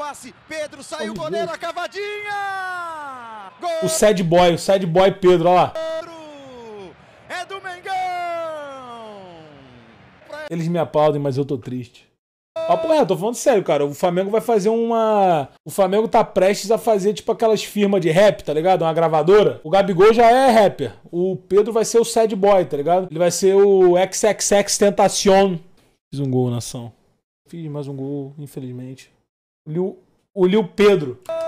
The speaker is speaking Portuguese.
passe. Pedro saiu, Olha goleiro, a cavadinha! Gol! O sad boy, o sad boy Pedro, olha lá. É do Mengão! Eles me aplaudem, mas eu tô triste. Ah, porra, eu tô falando sério, cara. O Flamengo vai fazer uma. O Flamengo tá prestes a fazer, tipo, aquelas firmas de rap, tá ligado? Uma gravadora. O Gabigol já é rapper. O Pedro vai ser o sad boy, tá ligado? Ele vai ser o XXX Tentacion. Fiz um gol nação. Fiz mais um gol, infelizmente. Liu, o Liu Pedro.